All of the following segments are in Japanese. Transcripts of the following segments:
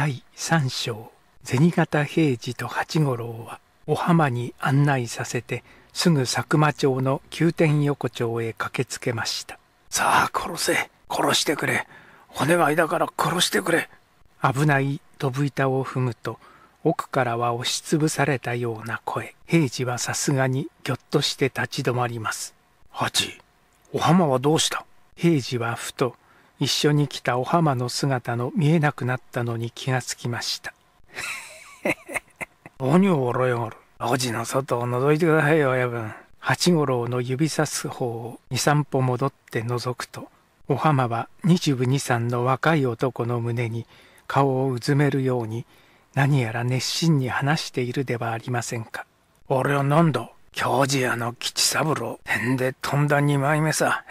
第三章銭形平次と八五郎はお浜に案内させてすぐ佐久間町の宮天横丁へ駆けつけましたさあ殺せ殺してくれお願いだから殺してくれ危ない飛ぶ板を踏むと奥からは押しつぶされたような声平次はさすがにぎょっとして立ち止まります八お浜はどうした平次はふと一緒に来たお浜の姿の見えなくなったのに気がつきました。何 をろいおる路地の外を覗いてくださいよ、親分。八五郎の指さす方を二三歩戻って覗くと、お浜は二十二三の若い男の胸に顔をうずめるように、何やら熱心に話しているではありませんか。俺は何だ教授屋の吉三郎。へんで飛んだ二枚目さ。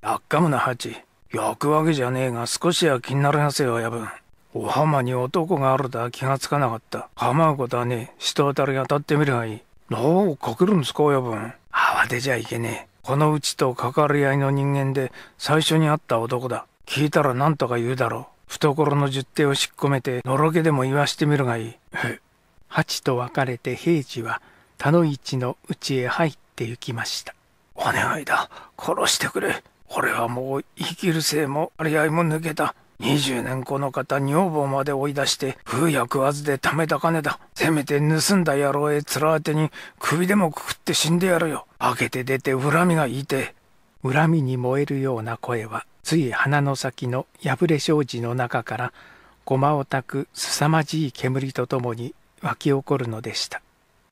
あっ かむな、八。焼くわけじゃねえが少しは気になりますよ、やぶん。お浜に男があるとは気がつかなかった。構うことはね、人当たり当たってみればいい。縄をかけるんですか、親分。慌てちゃいけねえ。このうちと関わり合いの人間で最初に会った男だ。聞いたら何とか言うだろう。懐の十手を引っ込めて、のろけでも言わしてみるがいい。八と別れて平次は、田の市の家へ入って行きました。お願いだ、殺してくれ。俺はもう生きるせいもあり合いも抜けた。20年この方女房まで追い出して風うや食わずで貯めた金だせめて盗んだ野郎へ面当てに首でもくくって死んでやるよ開けて出て恨みがいいて恨みに燃えるような声はつい鼻の先の破れ障子の中からごまをたく凄まじい煙とともに湧き起こるのでした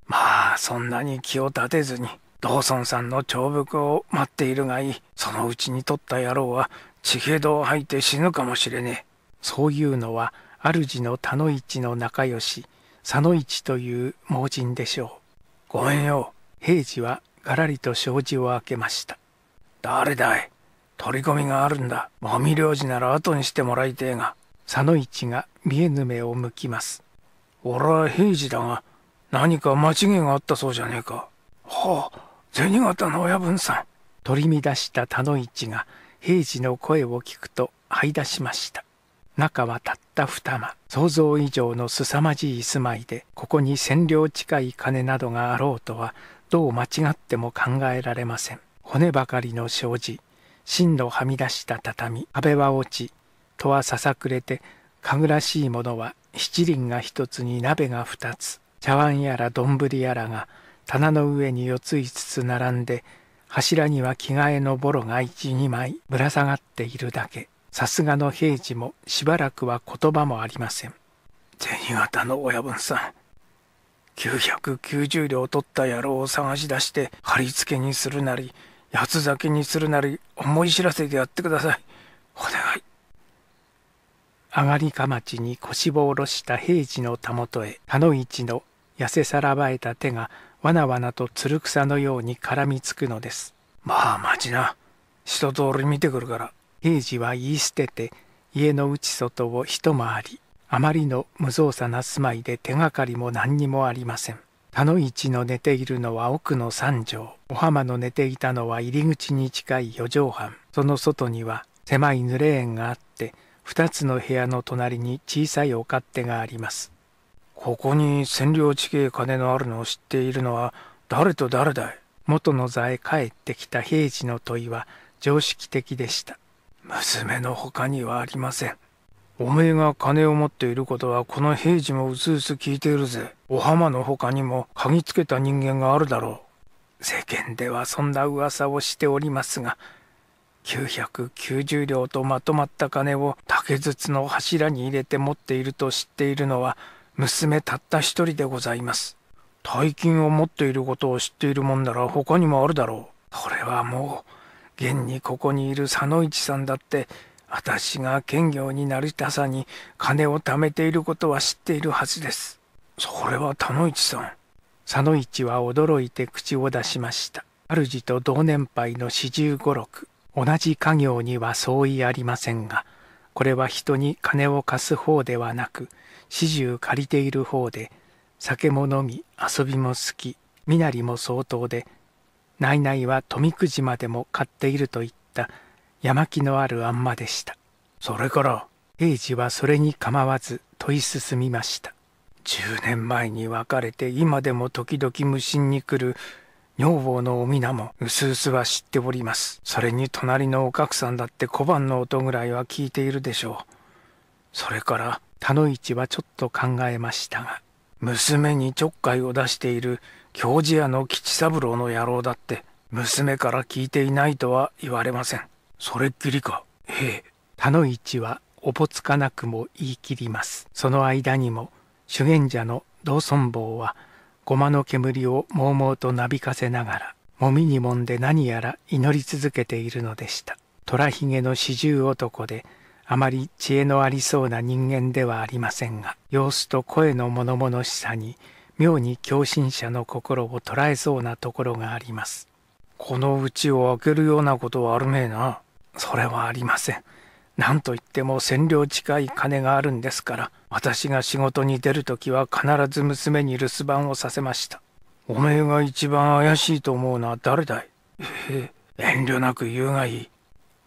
まあそんなに気を立てずに道ーさんの長服を待っているがいい。そのうちに取った野郎は、地平道を吐いて死ぬかもしれねえ。そういうのは、主の田野市の仲良し、佐野市という盲人でしょう。ごめんよ。平次はがらりと障子を開けました。誰だい取り込みがあるんだ。もみ領事なら後にしてもらいてえが。佐野市が見えぬ目を向きます。俺は平次だが、何か間違いがあったそうじゃねえか。はあ、銭形の親分さん。取り乱した田野市が平次の声を聞くと這い出しました。中はたった二間想像以上の凄まじい住まいでここに千両近い金などがあろうとはどう間違っても考えられません骨ばかりの障子芯のはみ出した畳壁は落ち戸はささくれてかぐらしいものは七輪が一つに鍋が二つ茶碗やら丼やらが棚の上に四つ五つ並んで柱には着替えのボロが12枚ぶら下がっているだけさすがの平次もしばらくは言葉もありません銭形の親分さん990両取った野郎を探し出して貼り付けにするなり八つ酒きにするなり思い知らせてやってくださいお願い上がりかまちに腰を下ろした平次のたもとへ田の市の痩せさらばえた手がわなわなとつる草のように絡みつくのです。まあ待ちな。一通り見てくるから。平次は言い捨てて、家の内外を一回り。あまりの無造作な住まいで手がかりも何にもありません。田の市の寝ているのは奥の三畳。お浜の寝ていたのは入り口に近い四畳半。その外には狭い濡れ園があって、二つの部屋の隣に小さいお勝手があります。ここに占領地形金のあるのを知っているのは誰と誰だい元の座へ帰ってきた平次の問いは常識的でした娘の他にはありませんおめえが金を持っていることはこの平次もうすうす聞いているぜお浜の他にも嗅ぎつけた人間があるだろう世間ではそんな噂をしておりますが990両とまとまった金を竹筒の柱に入れて持っていると知っているのは娘たった一人でございます。大金を持っていることを知っているもんなら他にもあるだろう。これはもう、現にここにいる佐野市さんだって、私が兼業になりたさに金を貯めていることは知っているはずです。それは田野市さん。佐野市は驚いて口を出しました。主と同年配の四十五六。同じ家業には相違ありませんが、これは人に金を貸す方ではなく、始終借りている方で酒も飲み遊びも好き身なりも相当で内々は富くじまでも買っているといった山木のあるあんまでしたそれから平次はそれに構わず問い進みました10年前に別れて今でも時々無心に来る女房のお皆もうすうすは知っておりますそれに隣のおかくさんだって小判の音ぐらいは聞いているでしょうそれから田野市はちょっと考えましたが娘にちょっかいを出している教授屋の吉三郎の野郎だって娘から聞いていないとは言われませんそれっきりかええ田野市はおぼつかなくも言い切りますその間にも主験者の道尊坊はごまの煙をもうもうとなびかせながらもみにもんで何やら祈り続けているのでした虎ひげの四十男であまり知恵のありそうな人間ではありませんが様子と声の物々しさに妙に狂信者の心を捉えそうなところがありますこのうちを開けるようなことはあるめえなそれはありません何といっても千両近い金があるんですから私が仕事に出るときは必ず娘に留守番をさせましたおめえが一番怪しいと思うのは誰だいええ遠慮なく言うがいい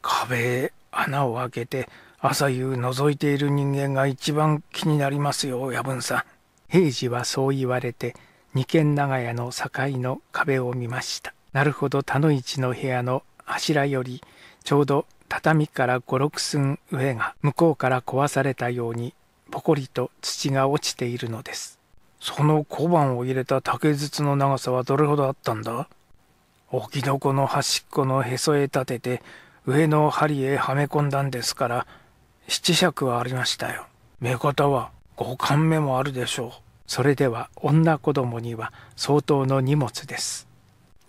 壁へ穴を開けて朝夕覗いている人間が一番気になりますよ親分さん。平次はそう言われて二軒長屋の境の壁を見ました。なるほど田の市の部屋の柱よりちょうど畳から五六寸上が向こうから壊されたようにぽこりと土が落ちているのです。その小判を入れた竹筒の長さはどれほどあったんだおきこの端っこのへそへ立てて上の針へはめ込んだんですから七尺はありましたよ。目方は五感目もあるでしょう。それでは女子供には相当の荷物です。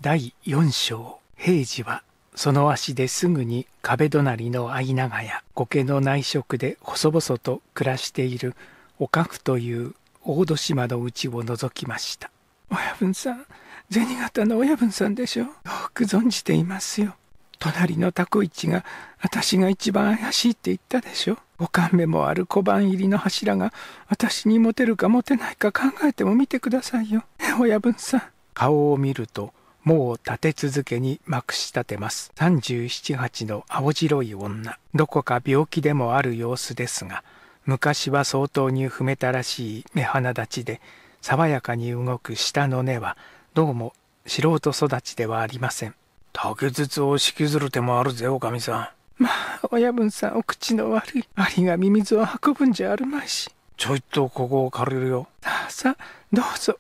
第四章、平次はその足ですぐに壁隣の相長屋苔の内職で細々と暮らしているおかくという大戸島の家を覗きました親分さん銭形の親分さんでしょよく存じていますよ隣のタコイチが私が一番怪しいって言ったでしょ5巻目もある小判入りの柱が私にモテるかモテないか考えても見てくださいよ親分さん顔を見るともう立て続けにまくし立てます378の青白い女どこか病気でもある様子ですが昔は相当に踏めたらしい目鼻立ちで爽やかに動く下の根はどうも素人育ちではありません竹筒を引きずる手もあるぜおかみさんまあ親分さんお口の悪いありがミミズを運ぶんじゃあるまいしちょいとここを借りるよさあどうぞ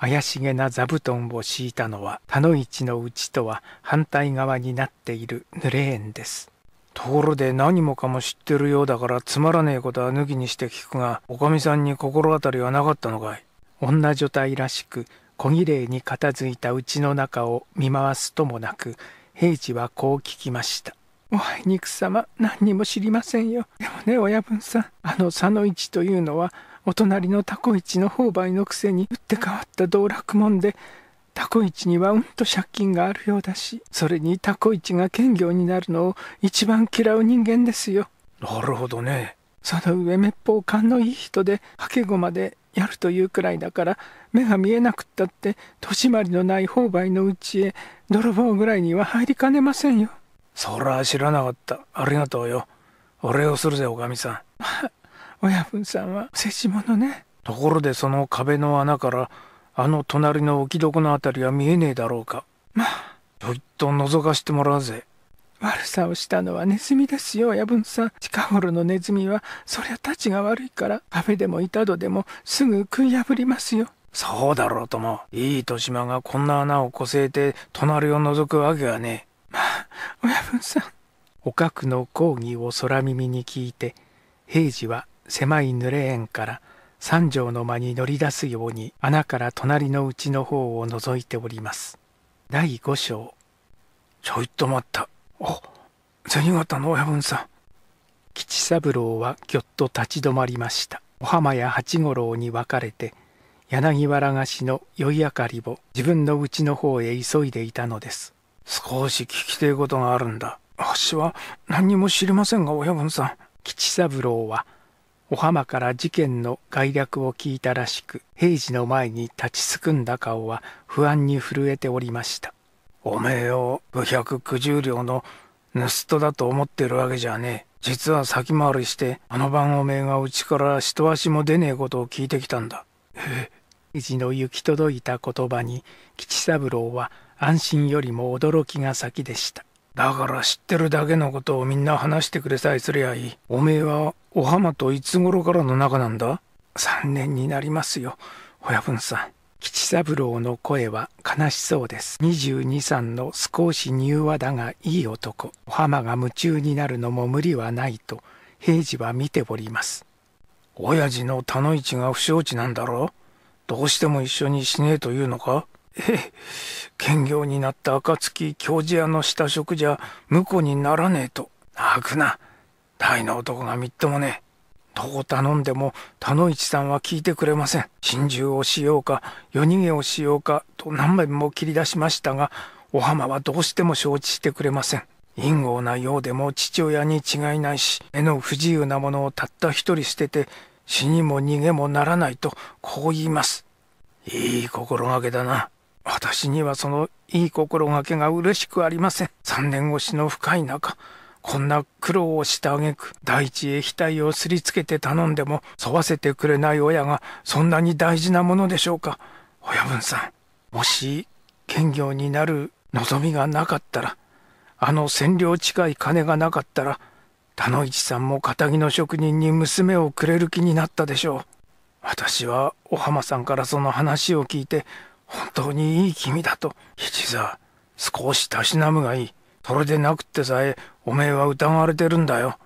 怪しげな座布団を敷いたのは田の市のうちとは反対側になっている濡れ縁ですところで何もかも知ってるようだからつまらねえことは抜きにして聞くがおかみさんに心当たりはなかったのかい女女体らしく小儀礼に片付いた家の中を見回すともなく平次はこう聞きましたおい肉様何にも知りませんよでもね親分さんあの佐野市というのはお隣のタコ市の方売のくせに打って変わった道楽門でタコ市にはうんと借金があるようだしそれにタコ市が兼業になるのを一番嫌う人間ですよなるほどねその上滅法勘のいい人ではけごまでやるというくらいだから目が見えなくったって戸締まりのない方売のうちへ泥棒ぐらいには入りかねませんよそら知らなかったありがとうよお礼をするぜおかみさん 親分さんは世辞者ねところでその壁の穴からあの隣の置き床のあたりは見えねえだろうかまあちょいと覗かしてもらうぜ悪さをしたのはネズミですよ、親分さん。近頃のネズミは、そりゃたちが悪いから、壁でも板戸でもすぐ食い破りますよ。そうだろうとも、いい豊島がこんな穴をこせえて、隣を覗くわけがねえ。まあ、親分さん。おかくの講義を空耳に聞いて、平次は狭い濡れ縁から、三条の間に乗り出すように穴から隣の家の方を覗いております。第五章。ちょいと待った。お銭形の親分さん吉三郎はぎょっと立ち止まりましたお浜や八五郎に分かれて柳原菓子の酔い明かりを自分の家の方へ急いでいたのです少し聞きてえことがあるんだわしは何にも知りませんが親分さん吉三郎はお浜から事件の概略を聞いたらしく平次の前に立ちすくんだ顔は不安に震えておりましたおめえを五百九十両の盗人だと思ってるわけじゃねえ。実は先回りして、あの晩おめえがうちから一足も出ねえことを聞いてきたんだ。ええ。ちの行き届いた言葉に、吉三郎は安心よりも驚きが先でした。だから知ってるだけのことをみんな話してくれさえすりゃいい。おめえは、お浜といつ頃からの仲なんだ ?3 年になりますよ、親分さん。吉三郎の声は悲しそうです。22、3の少し柔和だがいい男。お浜が夢中になるのも無理はないと、平次は見ております。親父の田野市が不承知なんだろどうしても一緒にしねえというのかええ、兼業になった暁教授屋の下職じゃ婿にならねえと。泣くな。大の男がみっともねえ。どう頼んでも田野市さんは聞いてくれません心中をしようか夜逃げをしようかと何面も切り出しましたがお浜はどうしても承知してくれません陰謀なようでも父親に違いないし目の不自由なものをたった一人捨てて死にも逃げもならないとこう言いますいい心がけだな私にはそのいい心がけが嬉しくありません3年越しの深い中こんな苦労をしたげく、大地へ額をすりつけて頼んでも沿わせてくれない親がそんなに大事なものでしょうか親分さんもし兼業になる望みがなかったらあの千両近い金がなかったら田野市さんも仇の職人に娘をくれる気になったでしょう私はお浜さんからその話を聞いて本当にいい君だと一座少したしなむがいいそれでなくってさえおめえは疑われてるんだよ。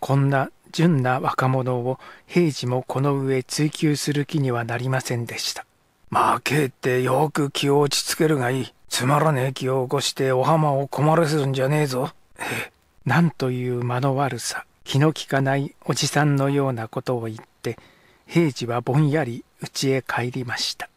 こんな純な若者を平次もこの上追求する気にはなりませんでした。まあ、けってよく気を落ち着けるがいい。つまらねえ気を起こしてお浜を困らせるんじゃねえぞ。なんという間の悪さ。気の利かないおじさんのようなことを言って、平次はぼんやり家へ帰りました。